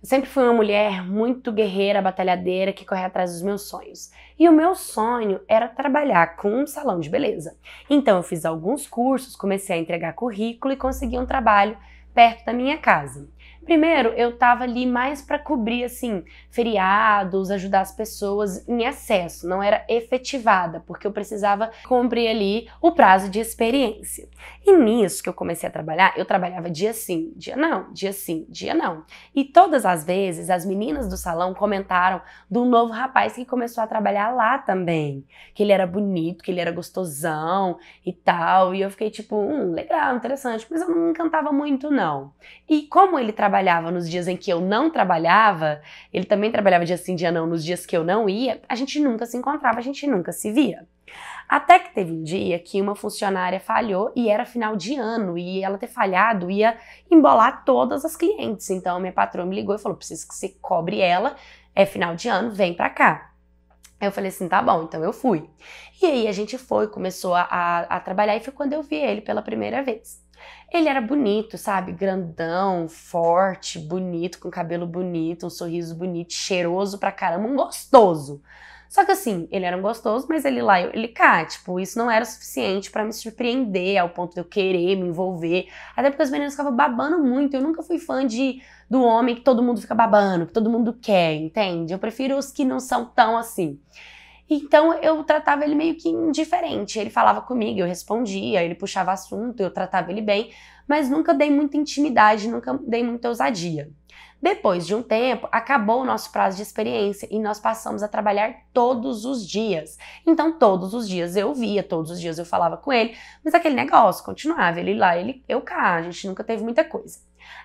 Eu sempre fui uma mulher muito guerreira, batalhadeira, que corre atrás dos meus sonhos. E o meu sonho era trabalhar com um salão de beleza. Então eu fiz alguns cursos, comecei a entregar currículo e consegui um trabalho perto da minha casa. Primeiro, eu tava ali mais para cobrir assim feriados, ajudar as pessoas em excesso, não era efetivada, porque eu precisava cumprir ali o prazo de experiência. E nisso que eu comecei a trabalhar, eu trabalhava dia sim, dia não, dia sim, dia não. E todas as vezes as meninas do salão comentaram do novo rapaz que começou a trabalhar lá também, que ele era bonito, que ele era gostosão e tal, e eu fiquei tipo, hum, legal, interessante, mas eu não encantava muito não. E como ele trabalhava trabalhava nos dias em que eu não trabalhava, ele também trabalhava dia sim, dia não, nos dias que eu não ia, a gente nunca se encontrava, a gente nunca se via. Até que teve um dia que uma funcionária falhou e era final de ano, e ela ter falhado ia embolar todas as clientes. Então minha patroa me ligou e falou: preciso que você cobre ela, é final de ano, vem pra cá. eu falei assim, tá bom, então eu fui. E aí a gente foi, começou a, a, a trabalhar e foi quando eu vi ele pela primeira vez. Ele era bonito, sabe? Grandão, forte, bonito, com cabelo bonito, um sorriso bonito, cheiroso pra caramba, um gostoso. Só que assim, ele era um gostoso, mas ele lá, ele cá, tipo, isso não era suficiente para me surpreender ao ponto de eu querer me envolver. Até porque os meninos ficavam babando muito. Eu nunca fui fã de do homem que todo mundo fica babando, que todo mundo quer, entende? Eu prefiro os que não são tão assim. Então eu tratava ele meio que indiferente. Ele falava comigo, eu respondia, ele puxava assunto, eu tratava ele bem, mas nunca dei muita intimidade, nunca dei muita ousadia. Depois de um tempo, acabou o nosso prazo de experiência e nós passamos a trabalhar todos os dias. Então, todos os dias eu via, todos os dias eu falava com ele, mas aquele negócio continuava, ele lá, ele eu cá, a gente nunca teve muita coisa.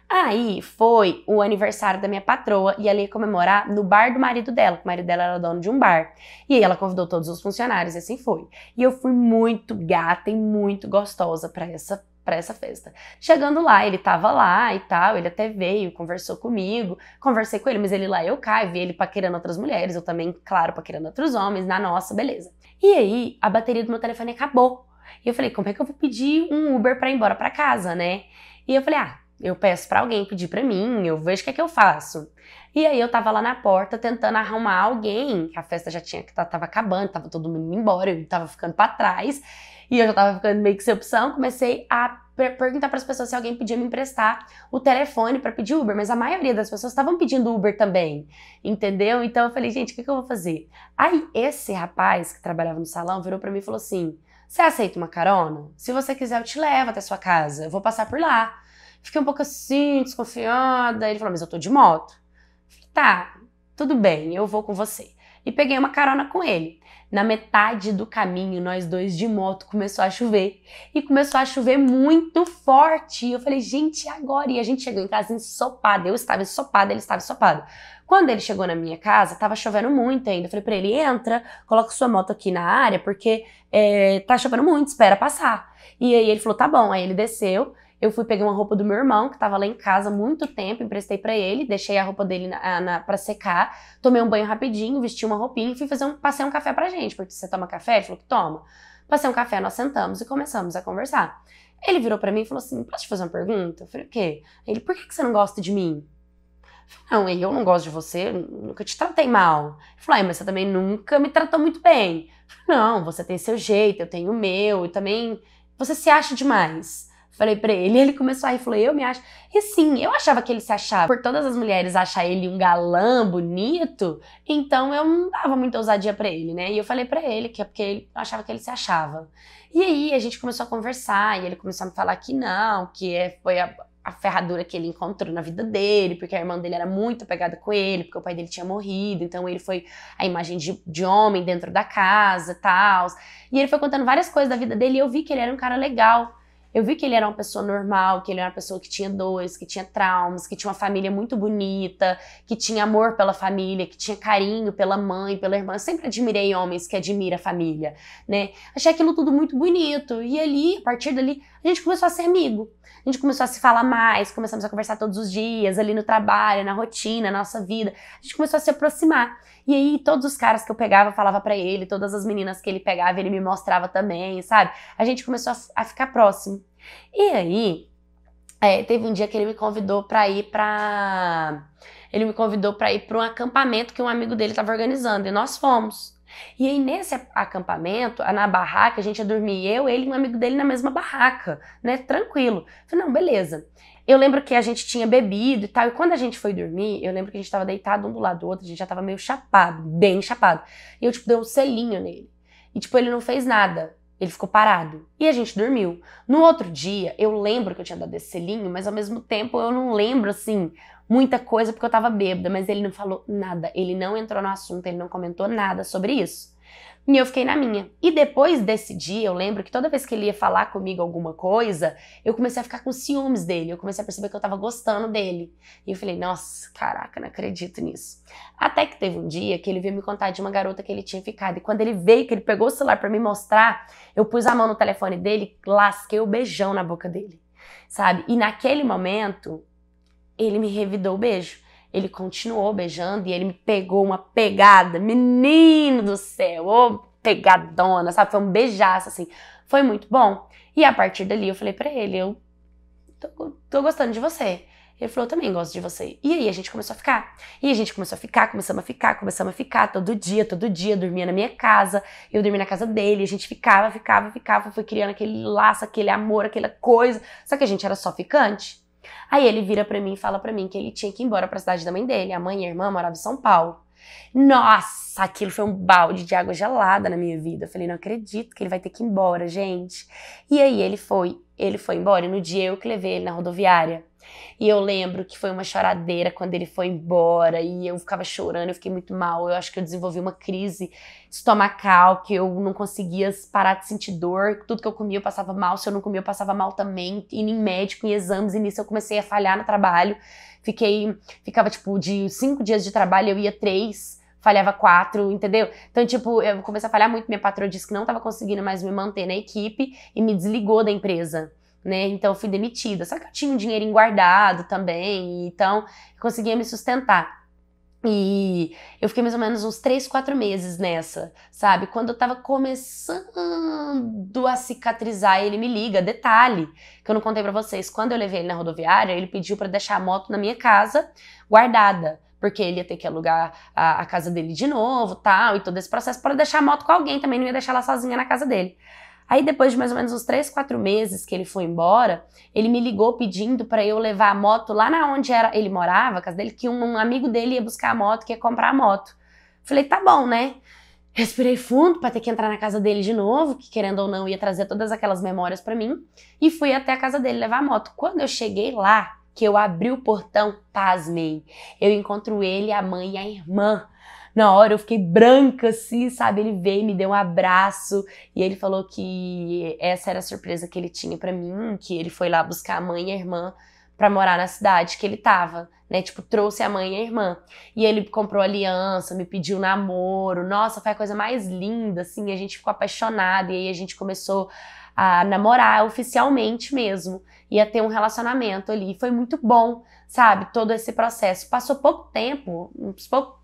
Aí foi o aniversário da minha patroa e ela ia comemorar no bar do marido dela, que o marido dela era dono de um bar. E aí ela convidou todos os funcionários e assim foi. E eu fui muito gata e muito gostosa para essa para essa festa. Chegando lá, ele tava lá e tal, ele até veio, conversou comigo, conversei com ele, mas ele lá eu caí, vi ele paquerando outras mulheres, eu também, claro, paquerando outros homens, na nossa, beleza. E aí, a bateria do meu telefone acabou. E eu falei, como é que eu vou pedir um Uber para ir embora para casa, né? E eu falei, ah, eu peço para alguém pedir para mim, eu vejo o que é que eu faço. E aí eu tava lá na porta tentando arrumar alguém, que a festa já tinha que tá, tava acabando, tava todo mundo indo embora, eu tava ficando para trás, e eu já tava ficando meio que sem opção, comecei a per perguntar para as pessoas se alguém podia me emprestar o telefone para pedir Uber, mas a maioria das pessoas estavam pedindo Uber também, entendeu? Então eu falei, gente, o que, é que eu vou fazer? Aí esse rapaz que trabalhava no salão virou para mim e falou assim: "Você aceita uma carona? Se você quiser eu te levo até sua casa, eu vou passar por lá". Fiquei um pouco assim, desconfiada. Ele falou, mas eu tô de moto. Falei, tá, tudo bem, eu vou com você. E peguei uma carona com ele. Na metade do caminho, nós dois de moto começou a chover. E começou a chover muito forte. Eu falei, gente, agora? E a gente chegou em casa ensopada. Eu estava ensopada, ele estava ensopado. Quando ele chegou na minha casa, tava chovendo muito ainda. Eu falei pra ele: entra, coloca sua moto aqui na área, porque é, tá chovendo muito, espera passar. E aí ele falou: tá bom. Aí ele desceu, eu fui peguei uma roupa do meu irmão, que estava lá em casa há muito tempo, emprestei para ele, deixei a roupa dele na, na, pra secar, tomei um banho rapidinho, vesti uma roupinha e fui fazer um, passei um café pra gente, porque você toma café? Ele falou que toma. Passei um café, nós sentamos e começamos a conversar. Ele virou para mim e falou assim: posso te fazer uma pergunta? Eu falei, o quê? Ele, por que, que você não gosta de mim? Não, eu não gosto de você, nunca te tratei mal. Ele falou, mas você também nunca me tratou muito bem. Falei, não, você tem seu jeito, eu tenho o meu, e também você se acha demais. Falei pra ele, ele começou a rir, falou, eu me acho. E sim, eu achava que ele se achava. Por todas as mulheres achar ele um galã bonito, então eu não dava muita ousadia para ele, né? E eu falei para ele que é porque ele achava que ele se achava. E aí a gente começou a conversar, e ele começou a me falar que não, que é, foi a, a ferradura que ele encontrou na vida dele, porque a irmã dele era muito apegada com ele, porque o pai dele tinha morrido, então ele foi a imagem de, de homem dentro da casa e tal. E ele foi contando várias coisas da vida dele, e eu vi que ele era um cara legal eu vi que ele era uma pessoa normal, que ele era uma pessoa que tinha dores, que tinha traumas, que tinha uma família muito bonita, que tinha amor pela família, que tinha carinho pela mãe, pela irmã. Eu sempre admirei homens que admiram a família, né? Achei aquilo tudo muito bonito. E ali, a partir dali, a gente começou a ser amigo. A gente começou a se falar mais, começamos a conversar todos os dias, ali no trabalho, na rotina, na nossa vida. A gente começou a se aproximar. E aí, todos os caras que eu pegava, eu falava para ele, todas as meninas que ele pegava, ele me mostrava também, sabe? A gente começou a, a ficar próximo. E aí, é, teve um dia que ele me convidou para ir pra. Ele me convidou para ir para um acampamento que um amigo dele estava organizando, e nós fomos. E aí, nesse acampamento, na barraca, a gente ia dormir eu, ele e um amigo dele na mesma barraca, né? Tranquilo. Falei, não, beleza. Eu lembro que a gente tinha bebido e tal, e quando a gente foi dormir, eu lembro que a gente tava deitado um do lado do outro, a gente já tava meio chapado, bem chapado. E eu, tipo, dei um selinho nele. E, tipo, ele não fez nada. Ele ficou parado e a gente dormiu. No outro dia, eu lembro que eu tinha dado esse selinho, mas ao mesmo tempo eu não lembro assim muita coisa porque eu tava bêbada, mas ele não falou nada, ele não entrou no assunto, ele não comentou nada sobre isso. E eu fiquei na minha. E depois desse dia, eu lembro que toda vez que ele ia falar comigo alguma coisa, eu comecei a ficar com ciúmes dele. Eu comecei a perceber que eu tava gostando dele. E eu falei, nossa, caraca, não acredito nisso. Até que teve um dia que ele veio me contar de uma garota que ele tinha ficado. E quando ele veio, que ele pegou o celular para me mostrar, eu pus a mão no telefone dele, lasquei o beijão na boca dele. Sabe? E naquele momento, ele me revidou o beijo. Ele continuou beijando e ele me pegou uma pegada, menino do céu, ô pegadona, sabe? Foi um beijaço assim. Foi muito bom. E a partir dali eu falei para ele, eu tô, tô gostando de você. Ele falou, também gosto de você. E aí a gente começou a ficar. E a gente começou a ficar, começamos a ficar, começamos a ficar todo dia, todo dia. Dormia na minha casa, eu dormia na casa dele. A gente ficava, ficava, ficava. Foi criando aquele laço, aquele amor, aquela coisa. Só que a gente era só ficante. Aí ele vira para mim e fala para mim que ele tinha que ir embora para a cidade da mãe dele. A mãe e a irmã moravam em São Paulo. Nossa, aquilo foi um balde de água gelada na minha vida. Eu falei, não acredito que ele vai ter que ir embora, gente. E aí ele foi, ele foi embora e no dia eu que levei ele na rodoviária. E eu lembro que foi uma choradeira quando ele foi embora e eu ficava chorando, eu fiquei muito mal. Eu acho que eu desenvolvi uma crise estomacal, que eu não conseguia parar de sentir dor. Tudo que eu comia eu passava mal, se eu não comia eu passava mal também. Indo em médico, em exames, e nisso eu comecei a falhar no trabalho. Fiquei, ficava tipo, de cinco dias de trabalho eu ia três falhava quatro, entendeu? Então, tipo, eu comecei a falhar muito. Minha patroa disse que não estava conseguindo mais me manter na equipe e me desligou da empresa né? Então eu fui demitida. Só que eu tinha um dinheirinho guardado também, então eu conseguia me sustentar. E eu fiquei mais ou menos uns três, quatro meses nessa, sabe? Quando eu tava começando a cicatrizar, ele me liga. Detalhe que eu não contei para vocês: quando eu levei ele na rodoviária, ele pediu para deixar a moto na minha casa guardada, porque ele ia ter que alugar a, a casa dele de novo, tal, e todo esse processo, para deixar a moto com alguém também, não ia deixar ela sozinha na casa dele. Aí depois de mais ou menos uns três, quatro meses que ele foi embora, ele me ligou pedindo para eu levar a moto lá na onde era ele morava, casa dele, que um, um amigo dele ia buscar a moto, que ia comprar a moto. Falei, tá bom, né? Respirei fundo para ter que entrar na casa dele de novo, que querendo ou não ia trazer todas aquelas memórias para mim, e fui até a casa dele levar a moto. Quando eu cheguei lá, que eu abri o portão, pasmei. eu encontro ele, a mãe e a irmã na hora eu fiquei branca, assim, sabe? Ele veio, me deu um abraço e ele falou que essa era a surpresa que ele tinha para mim, que ele foi lá buscar a mãe e a irmã para morar na cidade que ele tava, né? Tipo, trouxe a mãe e a irmã. E ele comprou aliança, me pediu namoro. Nossa, foi a coisa mais linda, assim. A gente ficou apaixonada e aí a gente começou a namorar oficialmente mesmo. Ia ter um relacionamento ali. E foi muito bom, sabe? Todo esse processo. Passou pouco tempo, uns pouco,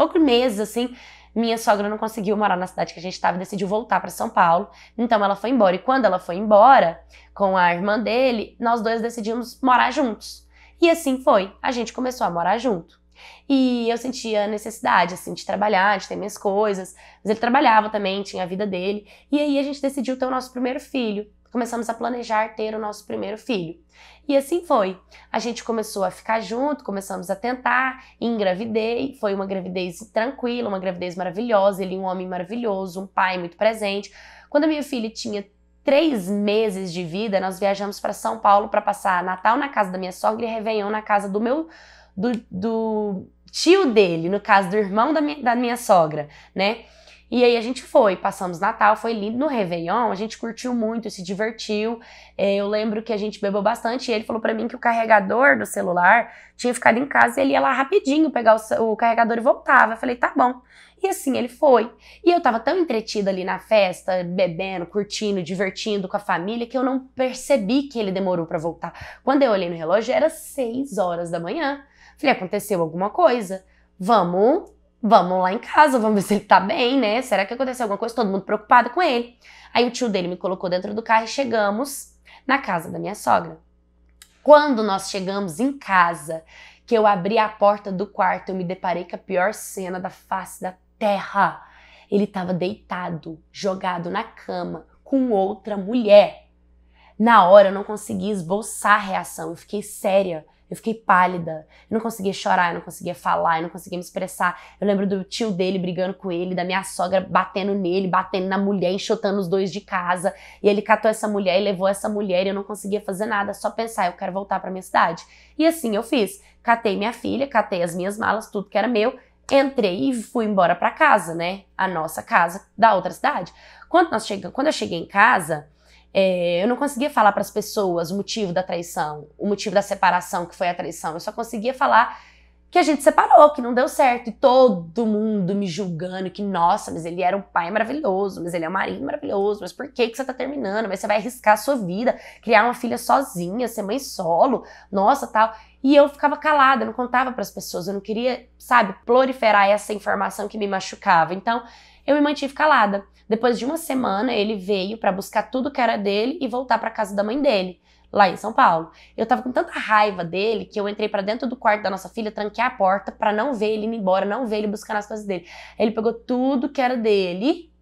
poucos meses, assim, minha sogra não conseguiu morar na cidade que a gente estava e decidiu voltar para São Paulo. Então ela foi embora. E quando ela foi embora com a irmã dele, nós dois decidimos morar juntos. E assim foi. A gente começou a morar junto. E eu sentia necessidade, assim, de trabalhar, de ter minhas coisas. Mas ele trabalhava também, tinha a vida dele. E aí a gente decidiu ter o nosso primeiro filho começamos a planejar ter o nosso primeiro filho. E assim foi. A gente começou a ficar junto, começamos a tentar, engravidei. Foi uma gravidez tranquila, uma gravidez maravilhosa. Ele, um homem maravilhoso, um pai muito presente. Quando a minha filha tinha três meses de vida, nós viajamos para São Paulo para passar Natal na casa da minha sogra e Réveillon na casa do meu. do, do tio dele, no caso do irmão da minha, da minha sogra, né? E aí a gente foi, passamos Natal, foi lindo. No Réveillon, a gente curtiu muito, se divertiu. É, eu lembro que a gente bebeu bastante e ele falou para mim que o carregador do celular tinha ficado em casa e ele ia lá rapidinho pegar o, o carregador e voltava. Eu falei, tá bom. E assim ele foi. E eu tava tão entretida ali na festa, bebendo, curtindo, divertindo com a família, que eu não percebi que ele demorou para voltar. Quando eu olhei no relógio, era seis horas da manhã. Falei, aconteceu alguma coisa. Vamos vamos lá em casa, vamos ver se ele tá bem, né? Será que aconteceu alguma coisa? Todo mundo preocupado com ele. Aí o tio dele me colocou dentro do carro e chegamos na casa da minha sogra. Quando nós chegamos em casa, que eu abri a porta do quarto, eu me deparei com a pior cena da face da terra. Ele estava deitado, jogado na cama, com outra mulher. Na hora eu não consegui esboçar a reação, eu fiquei séria. Eu fiquei pálida. Eu não conseguia chorar, eu não conseguia falar, eu não conseguia me expressar. Eu lembro do tio dele brigando com ele, da minha sogra batendo nele, batendo na mulher, enxotando os dois de casa. E ele catou essa mulher e levou essa mulher e eu não conseguia fazer nada, só pensar, eu quero voltar para minha cidade. E assim eu fiz. Catei minha filha, catei as minhas malas, tudo que era meu, entrei e fui embora para casa, né? A nossa casa da outra cidade. Quando nós chegamos, quando eu cheguei em casa, é, eu não conseguia falar para as pessoas o motivo da traição, o motivo da separação, que foi a traição. Eu só conseguia falar que a gente separou, que não deu certo. E todo mundo me julgando que, nossa, mas ele era um pai maravilhoso, mas ele é um marido maravilhoso, mas por que, que você tá terminando? Mas você vai arriscar a sua vida, criar uma filha sozinha, ser mãe solo, nossa, tal. E eu ficava calada, eu não contava para as pessoas, eu não queria, sabe, proliferar essa informação que me machucava. Então, eu me mantive calada. Depois de uma semana, ele veio para buscar tudo que era dele e voltar para casa da mãe dele, lá em São Paulo. Eu tava com tanta raiva dele que eu entrei para dentro do quarto da nossa filha, tranquei a porta para não ver ele indo embora, não ver ele buscar as coisas dele. Ele pegou tudo que era dele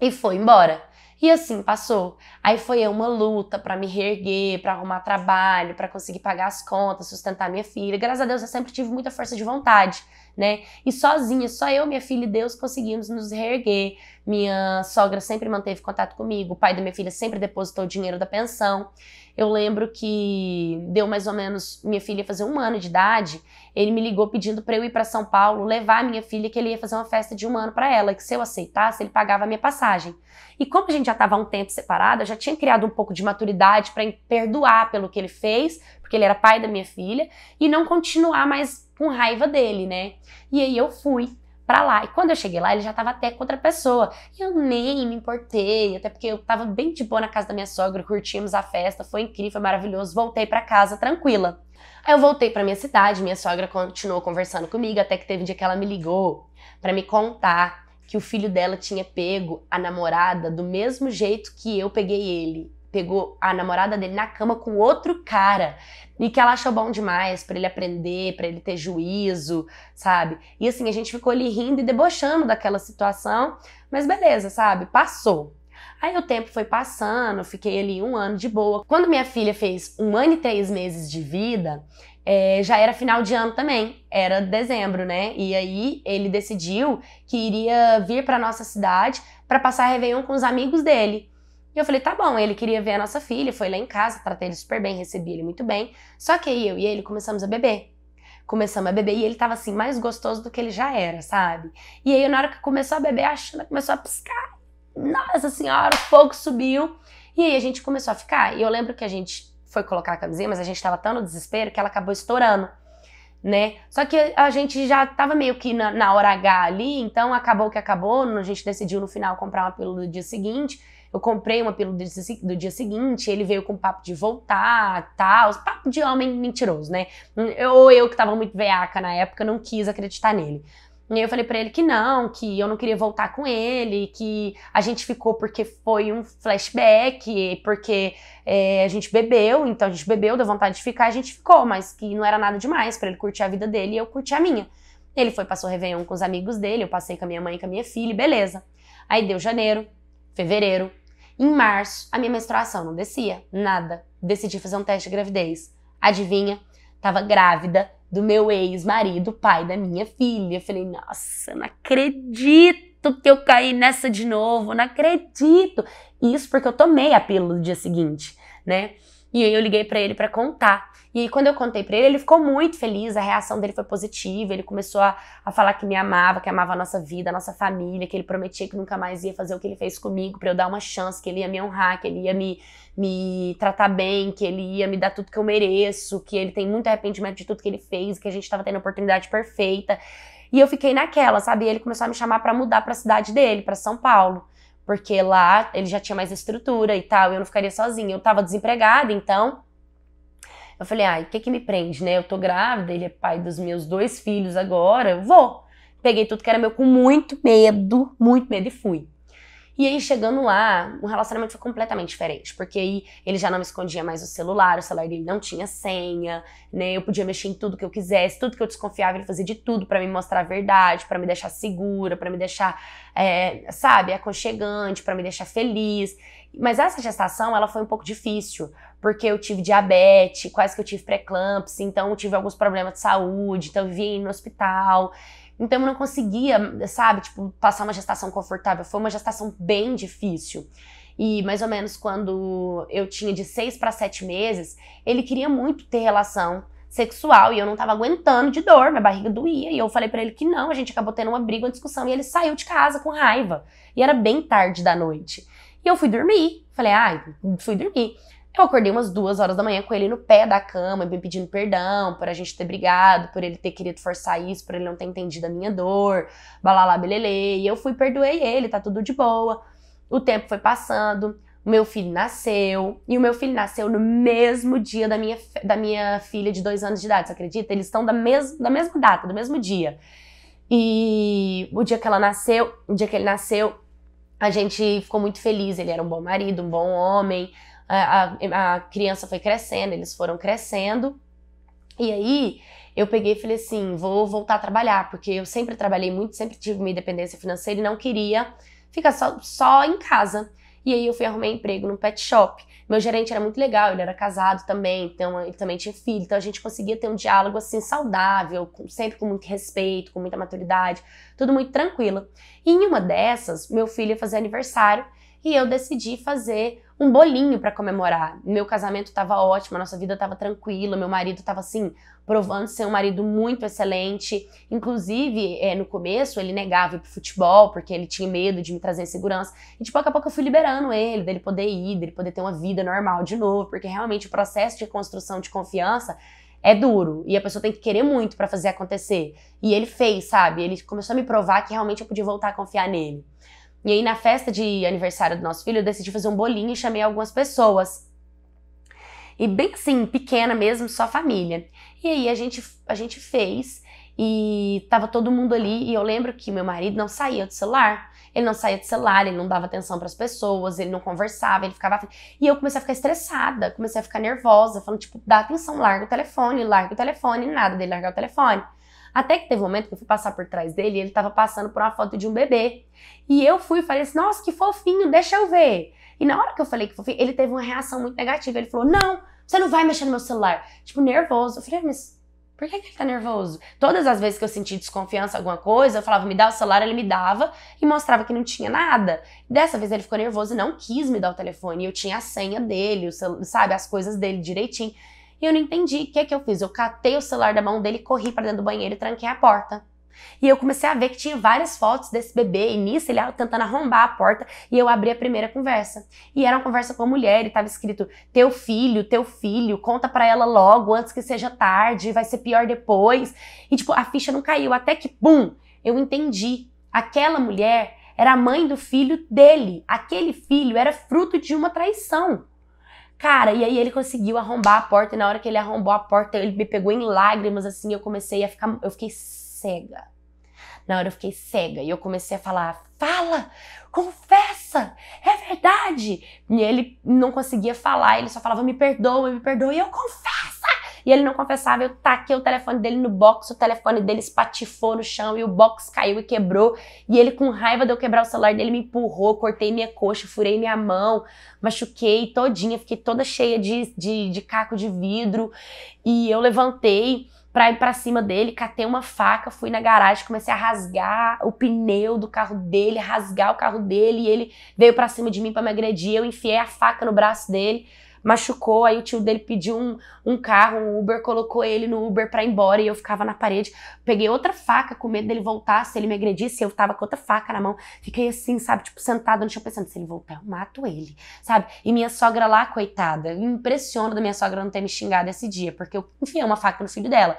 e foi embora. E assim passou. Aí foi uma luta para me reerguer, para arrumar trabalho, para conseguir pagar as contas, sustentar minha filha. Graças a Deus eu sempre tive muita força de vontade, né? E sozinha, só eu, minha filha e Deus conseguimos nos reerguer. Minha sogra sempre manteve contato comigo, o pai da minha filha sempre depositou o dinheiro da pensão. Eu lembro que deu mais ou menos minha filha fazer um ano de idade. Ele me ligou pedindo para eu ir para São Paulo levar a minha filha, que ele ia fazer uma festa de um ano para ela, que se eu aceitasse, ele pagava a minha passagem. E como a gente já estava há um tempo separada, eu já tinha criado um pouco de maturidade para perdoar pelo que ele fez, porque ele era pai da minha filha, e não continuar mais com raiva dele, né? E aí eu fui pra lá. E quando eu cheguei lá, ele já tava até com outra pessoa. E eu nem me importei, até porque eu tava bem de boa na casa da minha sogra, curtimos a festa, foi incrível, foi maravilhoso. Voltei para casa tranquila. Aí eu voltei para minha cidade, minha sogra continuou conversando comigo, até que teve um dia que ela me ligou para me contar que o filho dela tinha pego a namorada do mesmo jeito que eu peguei ele pegou a namorada dele na cama com outro cara e que ela achou bom demais para ele aprender, para ele ter juízo, sabe? E assim, a gente ficou ali rindo e debochando daquela situação, mas beleza, sabe? Passou. Aí o tempo foi passando, fiquei ali um ano de boa. Quando minha filha fez um ano e três meses de vida, é, já era final de ano também, era dezembro, né? E aí ele decidiu que iria vir para nossa cidade para passar Réveillon com os amigos dele. E eu falei, tá bom. Ele queria ver a nossa filha, foi lá em casa, tratei ele super bem, recebi ele muito bem. Só que aí eu e ele começamos a beber. Começamos a beber e ele tava assim, mais gostoso do que ele já era, sabe? E aí, na hora que começou a beber, a china começou a piscar. Nossa senhora, o fogo subiu. E aí a gente começou a ficar. E eu lembro que a gente foi colocar a camisinha, mas a gente tava tão no desespero que ela acabou estourando. Né? Só que a gente já tava meio que na, na hora H ali, então acabou que acabou, a gente decidiu no final comprar uma pílula do dia seguinte. Eu comprei uma pílula do dia seguinte, ele veio com papo de voltar, tal, papo de homem mentiroso, né? Hum, ou eu, eu que tava muito veaca na época, não quis acreditar nele. E aí eu falei para ele que não, que eu não queria voltar com ele, que a gente ficou porque foi um flashback, porque é, a gente bebeu, então a gente bebeu, deu vontade de ficar, a gente ficou, mas que não era nada demais para ele curtir a vida dele e eu curtir a minha. Ele foi, passou o Réveillon com os amigos dele, eu passei com a minha mãe e com a minha filha, beleza. Aí deu janeiro, fevereiro. Em março, a minha menstruação não descia, nada. Decidi fazer um teste de gravidez. Adivinha? Tava grávida do meu ex-marido, pai da minha filha. Falei, nossa, não acredito que eu caí nessa de novo, não acredito. Isso porque eu tomei a pílula no dia seguinte, né? E aí eu liguei para ele para contar. E quando eu contei pra ele, ele ficou muito feliz, a reação dele foi positiva, ele começou a, a falar que me amava, que amava a nossa vida, a nossa família, que ele prometia que nunca mais ia fazer o que ele fez comigo, para eu dar uma chance, que ele ia me honrar, que ele ia me, me tratar bem, que ele ia me dar tudo que eu mereço, que ele tem muito arrependimento de tudo que ele fez, que a gente tava tendo a oportunidade perfeita. E eu fiquei naquela, sabe? E ele começou a me chamar para mudar para a cidade dele, para São Paulo porque lá ele já tinha mais estrutura e tal, eu não ficaria sozinha. Eu tava desempregada, então eu falei, ai, o que que me prende, né? Eu tô grávida, ele é pai dos meus dois filhos agora, eu vou. Peguei tudo que era meu com muito medo, muito medo e fui. E aí, chegando lá, o relacionamento foi completamente diferente, porque aí ele já não me escondia mais o celular, o celular dele não tinha senha, né? Eu podia mexer em tudo que eu quisesse, tudo que eu desconfiava, ele fazia de tudo para me mostrar a verdade, para me deixar segura, para me deixar, é, sabe, aconchegante, para me deixar feliz. Mas essa gestação, ela foi um pouco difícil, porque eu tive diabetes, quase que eu tive pré-eclâmpsia, então eu tive alguns problemas de saúde, então eu vivia no hospital. Então eu não conseguia, sabe, tipo, passar uma gestação confortável. Foi uma gestação bem difícil. E mais ou menos quando eu tinha de seis para sete meses, ele queria muito ter relação sexual e eu não estava aguentando de dor, minha barriga doía. E eu falei para ele que não, a gente acabou tendo uma briga, uma discussão e ele saiu de casa com raiva. E era bem tarde da noite. E eu fui dormir. Falei, ai, ah, fui dormir. Eu acordei umas duas horas da manhã com ele no pé da cama, me pedindo perdão por a gente ter brigado, por ele ter querido forçar isso, por ele não ter entendido a minha dor, balalá, belele. E eu fui, perdoei ele, tá tudo de boa. O tempo foi passando, o meu filho nasceu, e o meu filho nasceu no mesmo dia da minha, da minha filha de dois anos de idade, você acredita? Eles estão da, mes da mesma data, do mesmo dia. E o dia que ela nasceu, o dia que ele nasceu, a gente ficou muito feliz. Ele era um bom marido, um bom homem, a, a, criança foi crescendo, eles foram crescendo. E aí eu peguei e falei assim: vou voltar a trabalhar, porque eu sempre trabalhei muito, sempre tive minha independência financeira e não queria ficar só, só em casa. E aí eu fui arrumar emprego no pet shop. Meu gerente era muito legal, ele era casado também, então ele também tinha filho, então a gente conseguia ter um diálogo assim saudável, com, sempre com muito respeito, com muita maturidade, tudo muito tranquilo. E em uma dessas, meu filho ia fazer aniversário e eu decidi fazer um bolinho para comemorar. Meu casamento estava ótimo, a nossa vida estava tranquila, meu marido estava assim, provando ser um marido muito excelente. Inclusive, é, no começo, ele negava ir pro futebol, porque ele tinha medo de me trazer insegurança. E de pouco a pouco eu fui liberando ele, dele poder ir, dele poder ter uma vida normal de novo, porque realmente o processo de construção de confiança é duro e a pessoa tem que querer muito para fazer acontecer. E ele fez, sabe? Ele começou a me provar que realmente eu podia voltar a confiar nele. E aí, na festa de aniversário do nosso filho, eu decidi fazer um bolinho e chamei algumas pessoas. E bem assim, pequena mesmo, só família. E aí a gente, a gente fez e tava todo mundo ali. E eu lembro que meu marido não saía do celular. Ele não saía do celular, ele não dava atenção para as pessoas, ele não conversava, ele ficava. Assim. E eu comecei a ficar estressada, comecei a ficar nervosa, falando, tipo, dá atenção, larga o telefone, larga o telefone, nada dele largar o telefone. Até que teve um momento que eu fui passar por trás dele e ele estava passando por uma foto de um bebê. E eu fui e falei assim: nossa, que fofinho, deixa eu ver. E na hora que eu falei que fofinho, ele teve uma reação muito negativa. Ele falou: não, você não vai mexer no meu celular. Tipo, nervoso. Eu falei: ah, mas por que, que ele tá nervoso? Todas as vezes que eu senti desconfiança, alguma coisa, eu falava, me dá o celular, ele me dava e mostrava que não tinha nada. Dessa vez ele ficou nervoso e não quis me dar o telefone. Eu tinha a senha dele, o celular, sabe, as coisas dele direitinho. E eu não entendi. O que é que eu fiz? Eu catei o celular da mão dele, corri para dentro do banheiro e tranquei a porta. E eu comecei a ver que tinha várias fotos desse bebê, e nisso ele tentando arrombar a porta, e eu abri a primeira conversa. E era uma conversa com a mulher, e tava escrito: teu filho, teu filho, conta pra ela logo, antes que seja tarde, vai ser pior depois. E tipo, a ficha não caiu, até que, pum, eu entendi. Aquela mulher era a mãe do filho dele. Aquele filho era fruto de uma traição. Cara, e aí ele conseguiu arrombar a porta, e na hora que ele arrombou a porta, ele me pegou em lágrimas, assim, eu comecei a ficar. Eu fiquei cega. Na hora eu fiquei cega e eu comecei a falar: fala, confessa, é verdade. E ele não conseguia falar, ele só falava: me perdoa, me perdoa, e eu confesso e ele não confessava. Eu taquei o telefone dele no box, o telefone dele espatifou no chão e o box caiu e quebrou. E ele, com raiva de eu quebrar o celular dele, me empurrou, cortei minha coxa, furei minha mão, machuquei todinha, fiquei toda cheia de, de, de caco de vidro. E eu levantei pra ir pra cima dele, catei uma faca, fui na garagem, comecei a rasgar o pneu do carro dele, rasgar o carro dele, e ele veio pra cima de mim para me agredir, eu enfiei a faca no braço dele, machucou, aí o tio dele pediu um, um carro, um Uber, colocou ele no Uber pra ir embora e eu ficava na parede. Peguei outra faca com medo dele voltar, se ele me agredisse, eu tava com outra faca na mão. Fiquei assim, sabe, tipo, sentada no chão pensando, se ele voltar, eu mato ele, sabe? E minha sogra lá, coitada, impressiona da minha sogra não ter me xingado esse dia, porque eu enfiei uma faca no filho dela.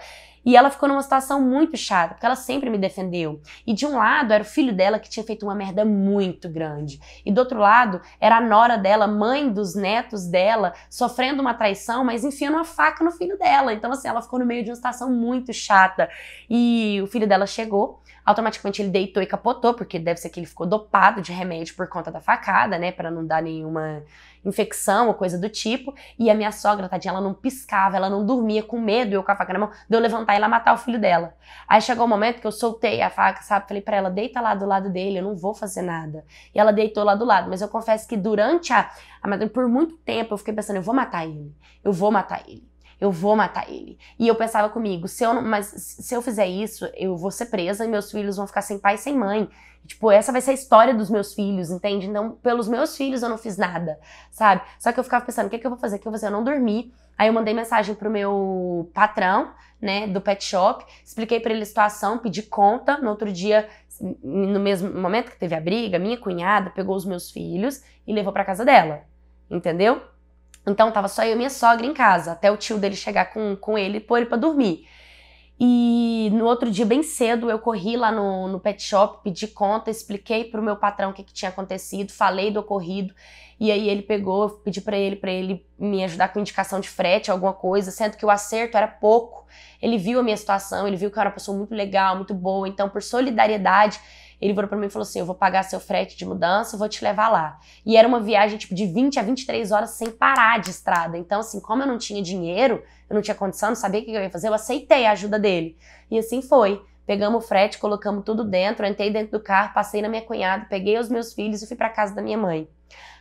E ela ficou numa situação muito chata, porque ela sempre me defendeu. E de um lado era o filho dela que tinha feito uma merda muito grande. E do outro lado era a nora dela, mãe dos netos dela, sofrendo uma traição, mas enfiando uma faca no filho dela. Então, assim, ela ficou no meio de uma situação muito chata. E o filho dela chegou, automaticamente ele deitou e capotou, porque deve ser que ele ficou dopado de remédio por conta da facada, né? para não dar nenhuma infecção ou coisa do tipo. E a minha sogra, tadinha, ela não piscava, ela não dormia com medo, eu com a faca na mão, de eu levantar e ela matar o filho dela. Aí chegou o um momento que eu soltei a faca, sabe? Falei para ela, deita lá do lado dele, eu não vou fazer nada. E ela deitou lá do lado. Mas eu confesso que durante a, a por muito tempo eu fiquei pensando, eu vou matar ele, eu vou matar ele eu vou matar ele. E eu pensava comigo, se eu não, mas se eu fizer isso, eu vou ser presa e meus filhos vão ficar sem pai e sem mãe. Tipo, essa vai ser a história dos meus filhos, entende? Então, pelos meus filhos eu não fiz nada, sabe? Só que eu ficava pensando, o que, é que eu vou fazer? O que eu vou fazer? Eu não dormi. Aí eu mandei mensagem pro meu patrão, né, do pet shop, expliquei para ele a situação, pedi conta. No outro dia, no mesmo momento que teve a briga, minha cunhada pegou os meus filhos e levou para casa dela, entendeu? Então tava só eu e minha sogra em casa, até o tio dele chegar com, com ele e pôr ele pra dormir. E no outro dia, bem cedo, eu corri lá no, no pet shop, pedi conta, expliquei pro meu patrão o que, que tinha acontecido, falei do ocorrido. E aí ele pegou, pedi para ele para ele me ajudar com indicação de frete, alguma coisa, sendo que o acerto era pouco. Ele viu a minha situação, ele viu que eu era uma pessoa muito legal, muito boa, então por solidariedade ele virou para mim e falou assim: Eu vou pagar seu frete de mudança, eu vou te levar lá. E era uma viagem tipo de 20 a 23 horas sem parar de estrada. Então, assim, como eu não tinha dinheiro, eu não tinha condição, não sabia o que eu ia fazer, eu aceitei a ajuda dele. E assim foi. Pegamos o frete, colocamos tudo dentro, entrei dentro do carro, passei na minha cunhada, peguei os meus filhos e fui para casa da minha mãe.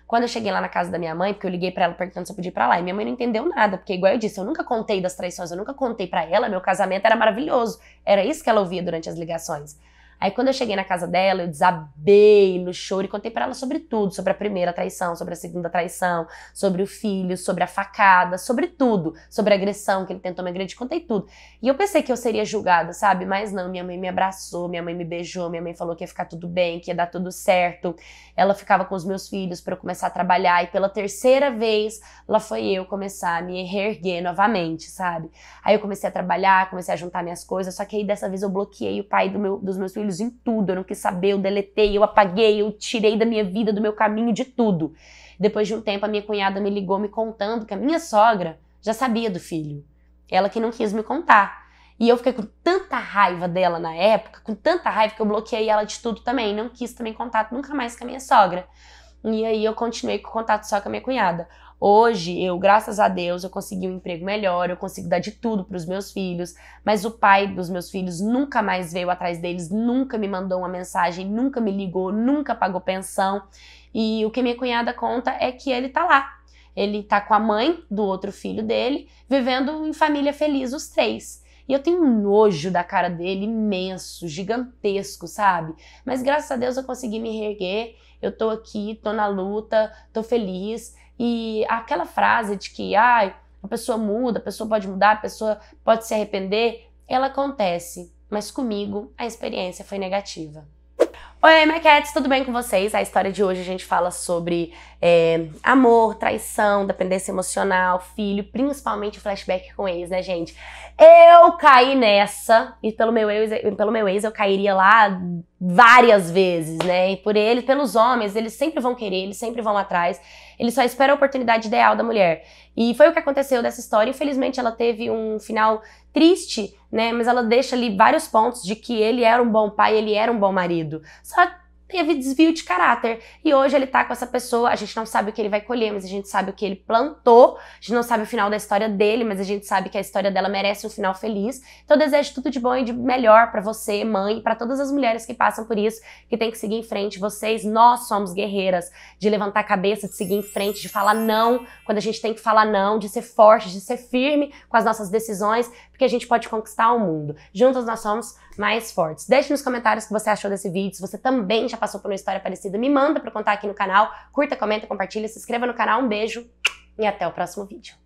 Quando eu cheguei lá na casa da minha mãe, porque eu liguei para ela perguntando se eu podia ir pra lá, e minha mãe não entendeu nada, porque igual eu disse, eu nunca contei das traições, eu nunca contei para ela, meu casamento era maravilhoso. Era isso que ela ouvia durante as ligações. Aí quando eu cheguei na casa dela, eu desabei no choro e contei para ela sobre tudo, sobre a primeira traição, sobre a segunda traição, sobre o filho, sobre a facada, sobre tudo, sobre a agressão que ele tentou me agredir, contei tudo. E eu pensei que eu seria julgada, sabe? Mas não, minha mãe me abraçou, minha mãe me beijou, minha mãe falou que ia ficar tudo bem, que ia dar tudo certo. Ela ficava com os meus filhos para eu começar a trabalhar e pela terceira vez, lá foi eu começar a me reerguer novamente, sabe? Aí eu comecei a trabalhar, comecei a juntar minhas coisas, só que aí dessa vez eu bloqueei o pai do meu, dos meus filhos eles em tudo. Eu não quis saber, eu deletei, eu apaguei, eu tirei da minha vida, do meu caminho, de tudo. Depois de um tempo, a minha cunhada me ligou me contando que a minha sogra já sabia do filho. Ela que não quis me contar. E eu fiquei com tanta raiva dela na época, com tanta raiva que eu bloqueei ela de tudo também. Não quis também contato nunca mais com a minha sogra. E aí eu continuei com contato só com a minha cunhada. Hoje, eu, graças a Deus, eu consegui um emprego melhor, eu consigo dar de tudo para os meus filhos, mas o pai dos meus filhos nunca mais veio atrás deles, nunca me mandou uma mensagem, nunca me ligou, nunca pagou pensão. E o que minha cunhada conta é que ele tá lá. Ele tá com a mãe do outro filho dele, vivendo em família feliz os três. E eu tenho um nojo da cara dele imenso, gigantesco, sabe? Mas graças a Deus eu consegui me reerguer, eu tô aqui, tô na luta, tô feliz. E aquela frase de que ai, a pessoa muda, a pessoa pode mudar, a pessoa pode se arrepender, ela acontece, mas comigo a experiência foi negativa. Oi, Maquettes, tudo bem com vocês? A história de hoje a gente fala sobre é, amor, traição, dependência emocional, filho, principalmente flashback com ex, né, gente? Eu caí nessa, e pelo meu ex, pelo meu ex eu cairia lá várias vezes, né? E por ele, pelos homens, eles sempre vão querer, eles sempre vão atrás, eles só esperam a oportunidade ideal da mulher. E foi o que aconteceu dessa história. Infelizmente, ela teve um final triste, né? Mas ela deixa ali vários pontos de que ele era um bom pai, ele era um bom marido. saç teve desvio de caráter. E hoje ele tá com essa pessoa, a gente não sabe o que ele vai colher, mas a gente sabe o que ele plantou, a gente não sabe o final da história dele, mas a gente sabe que a história dela merece um final feliz. Então eu desejo tudo de bom e de melhor para você, mãe, para todas as mulheres que passam por isso, que tem que seguir em frente. Vocês, nós somos guerreiras de levantar a cabeça, de seguir em frente, de falar não quando a gente tem que falar não, de ser forte, de ser firme com as nossas decisões, porque a gente pode conquistar o mundo. Juntas nós somos mais fortes. Deixe nos comentários o que você achou desse vídeo, se você também já já passou por uma história parecida, me manda para contar aqui no canal. Curta, comenta, compartilha, se inscreva no canal. Um beijo e até o próximo vídeo.